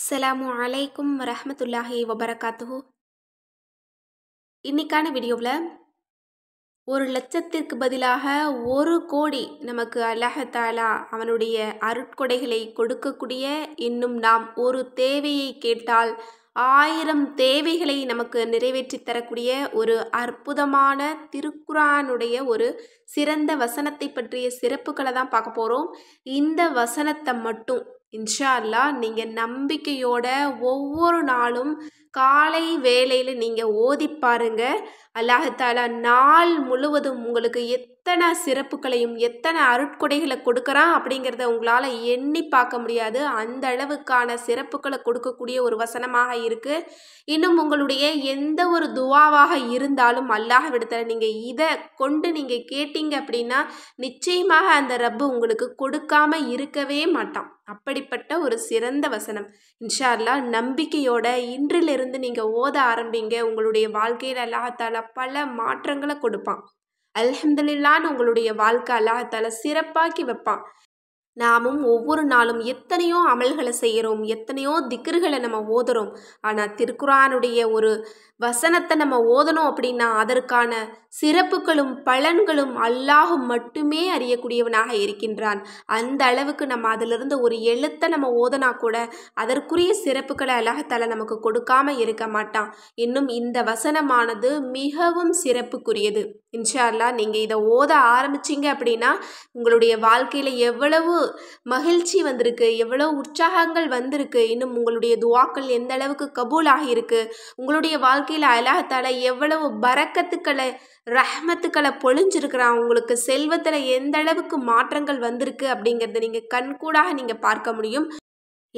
அஸ்ஸலாமு அலைக்கும் ரஹமத்துல்லாஹி வபரகாத்துஹு இன்னைக்கான வீடியோவில் ஒரு லட்சத்திற்கு பதிலாக ஒரு கோடி நமக்கு அல்லாஹாலா அவனுடைய அருட்கொடைகளை கொடுக்கக்கூடிய இன்னும் நாம் ஒரு தேவையை கேட்டால் ஆயிரம் தேவைகளை நமக்கு நிறைவேற்றி தரக்கூடிய ஒரு அற்புதமான திருக்குறானுடைய ஒரு சிறந்த வசனத்தை பற்றிய சிறப்புகளை தான் பார்க்க போகிறோம் இந்த வசனத்தை மட்டும் இன்ஷா அல்லா நீங்கள் நம்பிக்கையோட ஒவ்வொரு நாளும் காலை வேலையில் நீங்கள் ஓதி பாருங்கள் அல்லாஹாலா நாள் முழுவதும் உங்களுக்கு எத் எத்தனை சிறப்புகளையும் எத்தனை அருட்கொடைகளை கொடுக்குறான் அப்படிங்கிறத உங்களால் எண்ணி பார்க்க முடியாது அந்த அளவுக்கான சிறப்புகளை கொடுக்கக்கூடிய ஒரு வசனமாக இருக்குது இன்னும் உங்களுடைய எந்த ஒரு துவாவாக இருந்தாலும் அல்லாஹ் விடுத்தல நீங்கள் இதை கொண்டு நீங்கள் கேட்டீங்க அப்படின்னா நிச்சயமாக அந்த ரப்பு உங்களுக்கு கொடுக்காம இருக்கவே மாட்டான் அப்படிப்பட்ட ஒரு சிறந்த வசனம் இன்ஷா நம்பிக்கையோட இன்றிலிருந்து நீங்கள் ஓத ஆரம்பிங்க உங்களுடைய வாழ்க்கையில் அல்லாஹால பல மாற்றங்களை கொடுப்பான் அலமதுல்லான்னு உங்களுடைய வாழ்க்கை அல்லாஹால சிறப்பாக்கி வைப்பான் நாமும் ஒவ்வொரு நாளும் எத்தனையோ அமல்களை செய்கிறோம் எத்தனையோ திக்கர்களை நம்ம ஓதுறோம் ஆனால் திருக்குறானுடைய ஒரு வசனத்தை நம்ம ஓதணும் அப்படின்னா அதற்கான சிறப்புகளும் பலன்களும் அல்லாஹு மட்டுமே அறியக்கூடியவனாக இருக்கின்றான் அந்த அளவுக்கு நம்ம அதிலிருந்து ஒரு எழுத்தை நம்ம ஓதனா கூட அதற்குரிய சிறப்புகளை அல்லாஹத்தால நமக்கு கொடுக்காம இருக்க மாட்டான் இன்னும் இந்த வசனமானது மிகவும் சிறப்புக்குரியது இன்ஷால்லா நீங்கள் இதை ஓத ஆரம்பிச்சிங்க அப்படின்னா உங்களுடைய வாழ்க்கையில் எவ்வளவு மகிழ்ச்சி வந்திருக்கு எவ்வளவு உற்சாகங்கள் வந்திருக்கு இன்னும் உங்களுடைய துவாக்கள் எந்த அளவுக்கு கபூல் ஆகியிருக்கு உங்களுடைய வாழ்க்கையில் அழகத்தால் எவ்வளவு பறக்கத்துக்களை ரஹமத்துக்களை பொழிஞ்சிருக்கிறான் உங்களுக்கு செல்வத்தில் எந்த அளவுக்கு மாற்றங்கள் வந்திருக்கு அப்படிங்கிறத நீங்கள் கண்கூடாக நீங்கள் பார்க்க முடியும்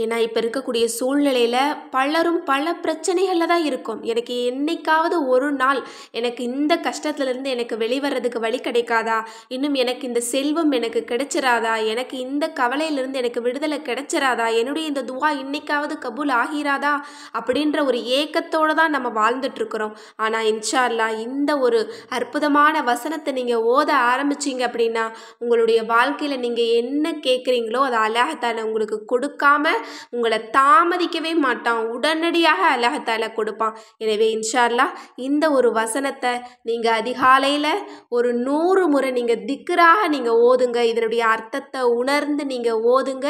ஏன்னா இப்போ இருக்கக்கூடிய சூழ்நிலையில் பலரும் பல பிரச்சனைகளில் தான் இருக்கும் எனக்கு என்னைக்காவது ஒரு நாள் எனக்கு இந்த கஷ்டத்துலேருந்து எனக்கு வெளிவரதுக்கு வழி கிடைக்காதா இன்னும் எனக்கு இந்த செல்வம் எனக்கு கிடைச்சிராதா எனக்கு இந்த கவலையிலிருந்து எனக்கு விடுதலை கிடைச்சிராதா என்னுடைய இந்த துவா இன்னைக்காவது கபூல் ஆகிறாதா அப்படின்ற ஒரு ஏக்கத்தோடு தான் நம்ம வாழ்ந்துட்டுருக்குறோம் ஆனால் இன்ஷால்லா இந்த ஒரு அற்புதமான வசனத்தை நீங்கள் ஓத ஆரம்பிச்சிங்க அப்படின்னா உங்களுடைய வாழ்க்கையில் நீங்கள் என்ன கேட்குறீங்களோ அதை அழகத்தான உங்களுக்கு கொடுக்காம உங்களை தாமதிக்கவே மாட்டான் உடனடியாக அல்லாஹத்தால கொடுப்பான் எனவே இன்ஷால்லா இந்த ஒரு வசனத்தை நீங்கள் அதிகாலையில் ஒரு நூறு முறை நீங்கள் திக்கராக நீங்கள் ஓதுங்க இதனுடைய அர்த்தத்தை உணர்ந்து நீங்கள் ஓதுங்க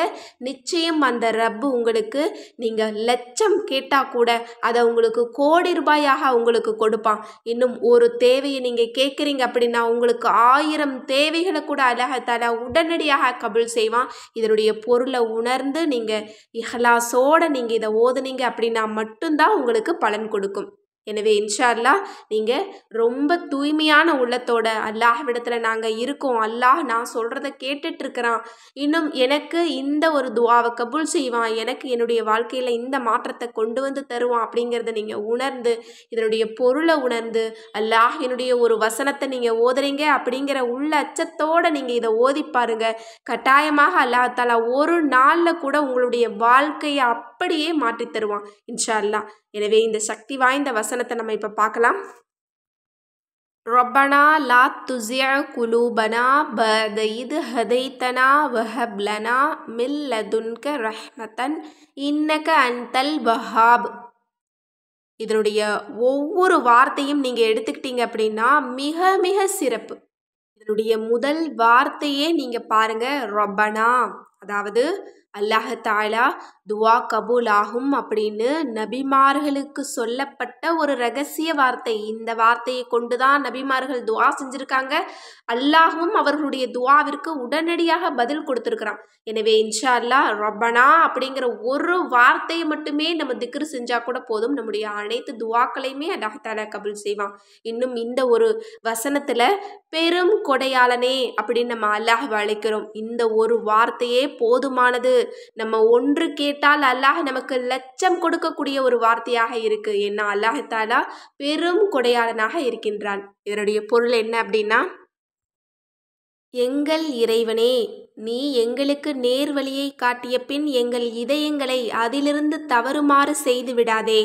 நிச்சயம் அந்த ரப்பு உங்களுக்கு நீங்கள் லட்சம் கேட்டால் கூட அதை உங்களுக்கு கோடி ரூபாயாக உங்களுக்கு கொடுப்பான் இன்னும் ஒரு தேவையை நீங்கள் கேட்குறீங்க அப்படின்னா உங்களுக்கு ஆயிரம் தேவைகளை கூட அழகத்தால் உடனடியாக கபில் செய்வான் இதனுடைய பொருளை உணர்ந்து நீங்கள் இஹ்லாஸோடு நீங்கள் இதை ஓதுனீங்க அப்படின்னா மட்டும்தான் உங்களுக்கு பலன் கொடுக்கும் எனவே இன்ஷால்லா நீங்கள் ரொம்ப தூய்மையான உள்ளத்தோட அல்லாஹ் விடத்தில் நாங்கள் இருக்கோம் அல்லாஹ் நான் சொல்கிறத கேட்டுட்ருக்கிறான் இன்னும் எனக்கு இந்த ஒரு துவாவை கபுல் செய்வான் எனக்கு என்னுடைய வாழ்க்கையில் இந்த மாற்றத்தை கொண்டு வந்து தருவான் அப்படிங்கிறத நீங்கள் உணர்ந்து இதனுடைய பொருளை உணர்ந்து அல்லாஹ் என்னுடைய ஒரு வசனத்தை நீங்கள் ஓதுறீங்க அப்படிங்கிற உள்ள அச்சத்தோடு நீங்கள் இதை ஓதி பாருங்கள் கட்டாயமாக அல்லாஹாலா ஒரு நாளில் கூட உங்களுடைய வாழ்க்கையை அப்படியே மாற்றி தருவான் இன்ஷா அல்லா எனவே இந்த சக்தி வாய்ந்த வசனத்தை நம்ம இப்போ பார்க்கலாம் ரொப்பனா லா துசிய குலூபனா பத இது ஹதைத்தனா வஹப்லனா மில்லதுன்க ரஹ்மதன் இன்னக அந்தல் வஹாப் இதனுடைய ஒவ்வொரு வார்த்தையும் நீங்கள் எடுத்துக்கிட்டீங்க அப்படின்னா மிக மிக சிறப்பு இதனுடைய முதல் வார்த்தையே நீங்கள் பாருங்க ரொப்பனா அதாவது அல்லாஹாலா துவா கபூல் ஆகும் அப்படின்னு நபிமார்களுக்கு சொல்லப்பட்ட ஒரு ரகசிய வார்த்தை இந்த வார்த்தையை கொண்டு தான் நபிமார்கள் துவா செஞ்சுருக்காங்க அல்லாஹும் அவர்களுடைய துவாவிற்கு உடனடியாக பதில் கொடுத்துருக்குறான் எனவே இன்ஷா அல்லா ரப்பனா அப்படிங்கிற ஒரு வார்த்தையை மட்டுமே நம்ம திக்ரு செஞ்சால் கூட போதும் நம்முடைய அனைத்து துவாக்களையுமே அல்லாஹாலா கபூல் செய்வான் இன்னும் இந்த ஒரு வசனத்தில் பெரும் கொடையாளனே அப்படின்னு நம்ம அல்லாஹ் அழைக்கிறோம் இந்த ஒரு வார்த்தையே போதுமானது நம்ம ஒன்று கேட்டால் அல்லாஹ் நமக்கு லட்சம் கொடுக்கக்கூடிய ஒரு வார்த்தையாக இருக்கு ஏன்னா அல்லாஹாலா பெரும் கொடையாளனாக இருக்கின்றான் இதனுடைய பொருள் என்ன அப்படின்னா எங்கள் இறைவனே நீ எங்களுக்கு நேர் வழியை காட்டிய பின் எங்கள் இதயங்களை அதிலிருந்து தவறுமாறு செய்து விடாதே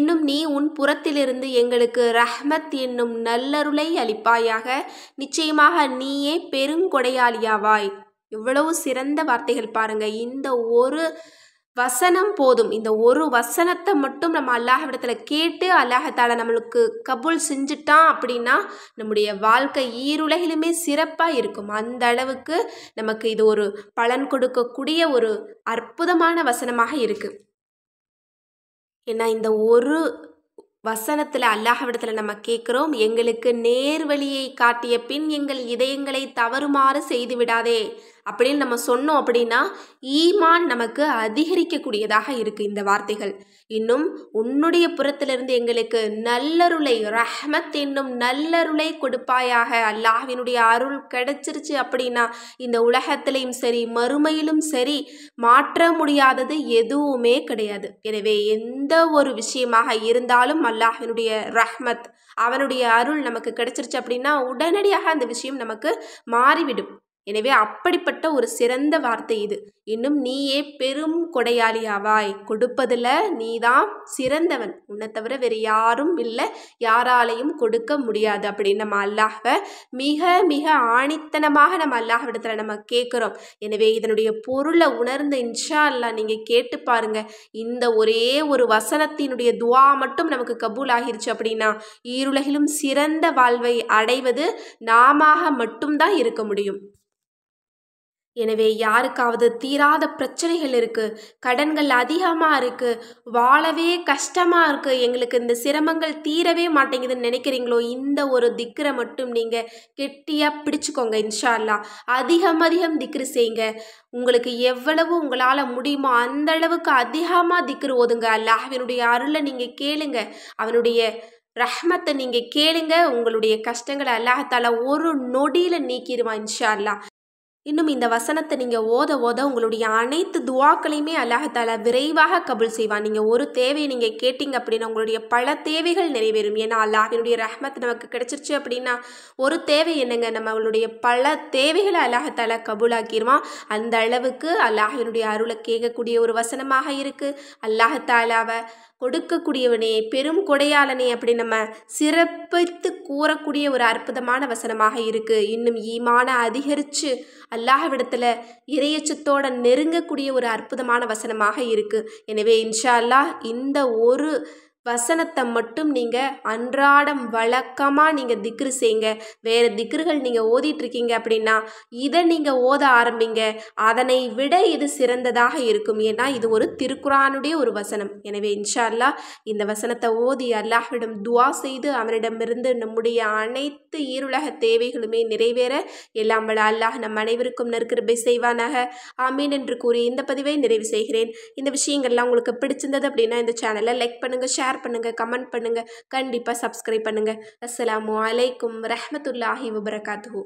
இன்னும் நீ உன் புறத்திலிருந்து எங்களுக்கு ரஹ்மத் என்னும் நல்லருளை அளிப்பாயாக நிச்சயமாக நீயே பெருங்கொடையாளியாவாய் எவ்வளவு சிறந்த வார்த்தைகள் பாருங்க இந்த ஒரு வசனம் போதும் இந்த ஒரு வசனத்தை மட்டும் நம்ம அல்லாஹ அல்லாஹ்விடத்தில் கேட்டு அல்லாஹத்தால நம்மளுக்கு கபூல் செஞ்சுட்டான் அப்படின்னா நம்முடைய வாழ்க்கை ஈருலகிலுமே சிறப்பாக இருக்கும் அந்த அளவுக்கு நமக்கு இது ஒரு பலன் கொடுக்கக்கூடிய ஒரு அற்புதமான வசனமாக இருக்குது ஏன்னா இந்த ஒரு வசனத்தில் அல்லாஹவிடத்தில் நம்ம கேட்குறோம் எங்களுக்கு நேர்வழியை காட்டிய பின் எங்கள் இதயங்களை தவறுமாறு செய்து விடாதே அப்படின்னு நம்ம சொன்னோம் அப்படின்னா ஈமான் நமக்கு அதிகரிக்கக்கூடியதாக இருக்குது இந்த வார்த்தைகள் இன்னும் உன்னுடைய புறத்திலிருந்து எங்களுக்கு நல்லருளை ரஹமத் என்னும் நல்லருளை கொடுப்பாயாக அல்லாஹினுடைய அருள் கிடைச்சிருச்சு அப்படின்னா இந்த உலகத்திலையும் சரி மறுமையிலும் சரி மாற்ற முடியாதது எதுவுமே கிடையாது எனவே எந்த ஒரு விஷயமாக இருந்தாலும் அல்லாஹினுடைய ரஹ்மத் அவனுடைய அருள் நமக்கு கிடைச்சிருச்சு அப்படின்னா உடனடியாக அந்த விஷயம் நமக்கு மாறிவிடும் எனவே அப்படிப்பட்ட ஒரு சிறந்த வார்த்தை இது இன்னும் நீயே பெரும் கொடையாளியாவாய் கொடுப்பதில் நீதான் சிறந்தவன் உன்னை தவிர வேறு யாரும் இல்லை யாராலையும் கொடுக்க முடியாது அப்படின்னு நம்ம அல்லாஹ மிக மிக ஆணித்தனமாக நம்ம இடத்துல நம்ம கேட்குறோம் எனவே இதனுடைய பொருளை உணர்ந்த இன்ஷா அல்லா நீங்கள் கேட்டு பாருங்க இந்த ஒரே ஒரு வசனத்தினுடைய துவா மட்டும் நமக்கு கபூல் ஆகிருச்சு அப்படின்னா ஈருலகிலும் சிறந்த வாழ்வை அடைவது நாம மட்டும்தான் இருக்க முடியும் எனவே யாருக்காவது தீராத பிரச்சனைகள் இருக்குது கடன்கள் அதிகமாக இருக்குது வாழவே கஷ்டமாக இருக்குது எங்களுக்கு இந்த சிரமங்கள் தீரவே மாட்டேங்குதுன்னு நினைக்கிறீங்களோ இந்த ஒரு திக்கரை மட்டும் நீங்கள் கெட்டியாக பிடிச்சிக்கோங்க இன்ஷா அல்லா அதிகம் அதிகம் திக்ரு செய்யுங்க உங்களுக்கு எவ்வளவு உங்களால் முடியுமோ அந்த அளவுக்கு அதிகமாக திக்ரு ஓதுங்க அல்லாஹினுடைய அருளை நீங்கள் கேளுங்க அவனுடைய ரஹ்மத்தை நீங்கள் கேளுங்க உங்களுடைய கஷ்டங்களை அல்லாஹால ஒரு நொடியில் நீக்கிடுவான் இன்ஷா அல்லா இன்னும் இந்த வசனத்தை நீங்கள் ஓத ஓத உங்களுடைய அனைத்து துவாக்களையுமே அல்லாஹால விரைவாக கபுல் செய்வான் நீங்கள் ஒரு தேவையை நீங்கள் கேட்டிங்க அப்படின்னா உங்களுடைய பல தேவைகள் நிறைவேறும் ஏன்னா அல்லாஹினுடைய ரஹ்மத் நமக்கு கிடைச்சிருச்சு அப்படின்னா ஒரு தேவை என்னங்க நம்மளுடைய பல தேவைகளை அல்லாஹால கபூலாக்கிடுவான் அந்த அளவுக்கு அல்லாஹினுடைய அருளை கேட்கக்கூடிய ஒரு வசனமாக இருக்குது அல்லாஹாலாவை கொடுக்கக்கூடியவனே பெரும் கொடையாளனே அப்படி நம்ம சிறப்பித்து கூறக்கூடிய ஒரு அற்புதமான வசனமாக இருக்குது இன்னும் ஈமான அதிகரித்து அல்லாஹ்விடத்தில் இறையச்சத்தோட நெருங்கக்கூடிய ஒரு அற்புதமான வசனமாக இருக்குது எனவே இன்ஷா அல்லாஹ் இந்த ஒரு வசனத்தை மட்டும் நீங்கள் அன்றாடம் வழக்கமாக நீங்கள் திக்ரு செய்யுங்க வேறு திக்ருகள் நீங்கள் ஓதிட்டுருக்கீங்க அப்படின்னா இதை நீங்கள் ஓத ஆரம்பிங்க அதனை விட இது சிறந்ததாக இருக்கும் ஏன்னா இது ஒரு திருக்குறானுடைய ஒரு வசனம் எனவே இன்ஷா இந்த வசனத்தை ஓதி அல்லாஹ்விடம் துவா செய்து அவனிடமிருந்து நம்முடைய அனைத்து ஈருலக தேவைகளுமே நிறைவேற எல்லாம் வள அல்லாஹ் நம் அனைவருக்கும் நற்கிருபை செய்வானாக ஆமீன் என்று கூறி இந்த பதிவை நிறைவு செய்கிறேன் இந்த விஷயங்கள்லாம் உங்களுக்கு பிடிச்சிருந்தது அப்படின்னா இந்த சேனலை லைக் பண்ணுங்கள் ஷேர் ஷேர் பண்ணுங்கள் கமெண்ட் பண்ணுங்கள் கண்டிப்பாக சப்ஸ்கிரைப் பண்ணுங்கள் அஸ்லாம் வலைக்கம் ரஹமத்துல்லாஹி வபரகாத்து